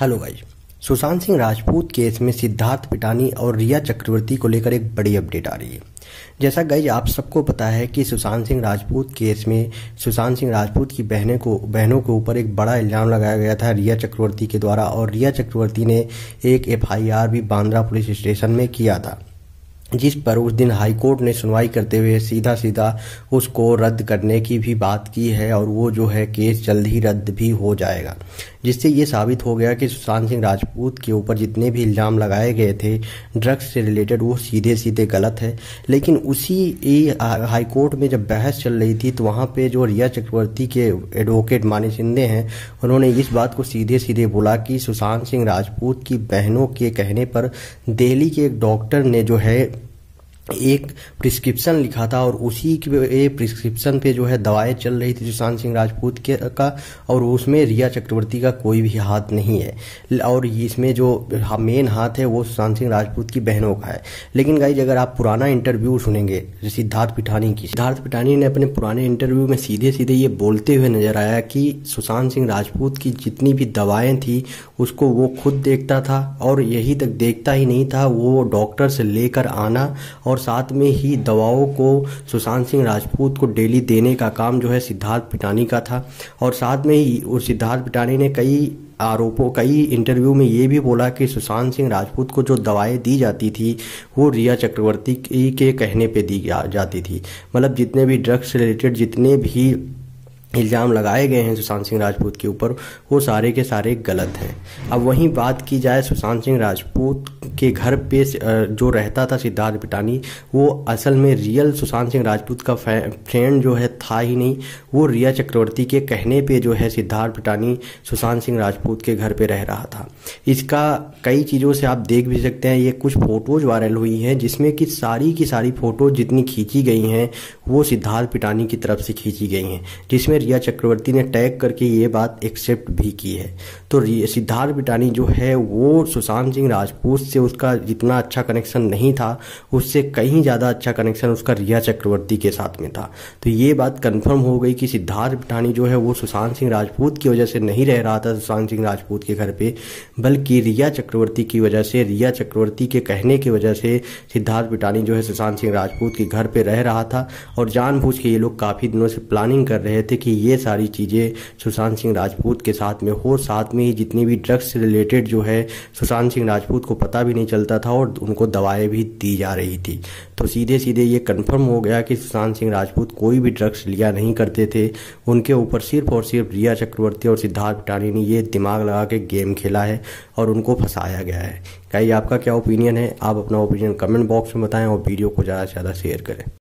hello guys Sushant Singh Rajput case में सिद्धार्थ पिटानी और रिया चक्रवर्ती को लेकर एक बड़ी अपडेट आ रही है जैसा गाइज आप सबको पता है कि सुशांत सिंह राजपूत केस में सुशांत सिंह राजपूत की बहने को बहनों के ऊपर एक बड़ा इल्जाम लगाया गया था रिया चक्रवर्ती के द्वारा और रिया चक्रवर्ती ने एक एफआईआर भी बांद्रा पुलिस स्टेशन में किया था जिस पर उस दिन हाईकोर्ट ने सुनवाई करते हुए सीधा सीधा उसको रद्द करने की भी बात की है और वो जो है केस जल्द ही रद्द भी हो जाएगा जिससे ये साबित हो गया कि सुशांत सिंह राजपूत के ऊपर जितने भी इल्ज़ाम लगाए गए थे ड्रग्स से रिलेटेड वो सीधे सीधे गलत है लेकिन उसी हाई कोर्ट में जब बहस चल रही थी तो वहाँ पे जो रिया चक्रवर्ती के एडवोकेट मानी शिंदे हैं उन्होंने इस बात को सीधे सीधे बोला कि सुशांत सिंह राजपूत की बहनों के कहने पर दिल्ली के एक डॉक्टर ने जो है एक प्रिस्क्रिप्शन लिखा था और उसी के प्रिस्क्रिप्शन पे जो है दवाएं चल रही थी सुशांत सिंह राजपूत के का और उसमें रिया चक्रवर्ती का कोई भी हाथ नहीं है और इसमें जो मेन हाथ है वो सुशांत सिंह राजपूत की बहनों का है लेकिन गाइज अगर आप पुराना इंटरव्यू सुनेंगे सिद्धार्थ पिठानी की सिद्धार्थ पिठानी ने अपने पुराने इंटरव्यू में सीधे सीधे ये बोलते हुए नजर आया कि सुशांत सिंह राजपूत की जितनी भी दवाएं थी उसको वो खुद देखता था और यही तक देखता ही नहीं था वो डॉक्टर से लेकर आना और और साथ में ही दवाओं को सुशांत सिंह राजपूत को डेली देने का काम जो है सिद्धार्थ पिटानी का था और साथ में ही और सिद्धार्थ पिटानी ने कई आरोपों कई इंटरव्यू में ये भी बोला कि सुशांत सिंह राजपूत को जो दवाएं दी जाती थी वो रिया चक्रवर्ती के कहने पे दी जाती थी मतलब जितने भी ड्रग्स रिलेटेड जितने भी इल्ज़ाम लगाए गए हैं सुशांत सिंह राजपूत के ऊपर वो सारे के सारे गलत हैं अब वहीं बात की जाए सुशांत सिंह राजपूत के घर पे जो रहता था सिद्धार्थ पिटानी वो असल में रियल सुशांत सिंह राजपूत का फ्रेंड जो है था ही नहीं वो रिया चक्रवर्ती के कहने पे जो है सिद्धार्थ पिटानी सुशांत सिंह राजपूत के घर पे रह रहा था इसका कई चीज़ों से आप देख भी सकते हैं ये कुछ फ़ोटोज़ वायरल हुई हैं जिसमें कि सारी की सारी फ़ोटो जितनी खींची गई हैं वो सिद्धार्थ पिटानी की तरफ से खींची गई हैं जिसमें रिया चक्रवर्ती ने टैग करके ये बात एक्सेप्ट भी की है तो सिद्धार्थ पिटानी जो है वो सुशांत सिंह राजपूत से उसका जितना अच्छा कनेक्शन नहीं था उससे कहीं ज़्यादा अच्छा कनेक्शन उसका रिया चक्रवर्ती के साथ में था तो ये बात कन्फर्म हो गई कि सिद्धार्थ पिठानी जो है वो सुशांत सिंह राजपूत की वजह से नहीं रह रहा था सुशांत सिंह राजपूत के घर पर बल्कि रिया चक्रवर्ती की वजह से रिया चक्रवर्ती के कहने की वजह से सिद्धार्थ पिटानी जो है सुशांत सिंह राजपूत के घर पर रह रहा था और जानबूझ के ये लोग काफ़ी दिनों से प्लानिंग कर रहे थे कि ये सारी चीज़ें सुशांत सिंह राजपूत के साथ में हो साथ में ही जितनी भी ड्रग्स से रिलेटेड जो है सुशांत सिंह राजपूत को पता भी भी नहीं चलता था और उनको दवाएं भी दी जा रही थी तो सीधे सीधे ये कंफर्म हो गया कि सुशांत सिंह राजपूत कोई भी ड्रग्स लिया नहीं करते थे उनके ऊपर सिर्फ और सिर्फ रिया चक्रवर्ती और सिद्धार्थ पिटानी ने ये दिमाग लगा के गेम खेला है और उनको फंसाया गया है क्या आपका क्या ओपिनियन है आप अपना ओपिनियन कमेंट बॉक्स में बताएं और वीडियो को ज़्यादा से ज़्यादा शेयर करें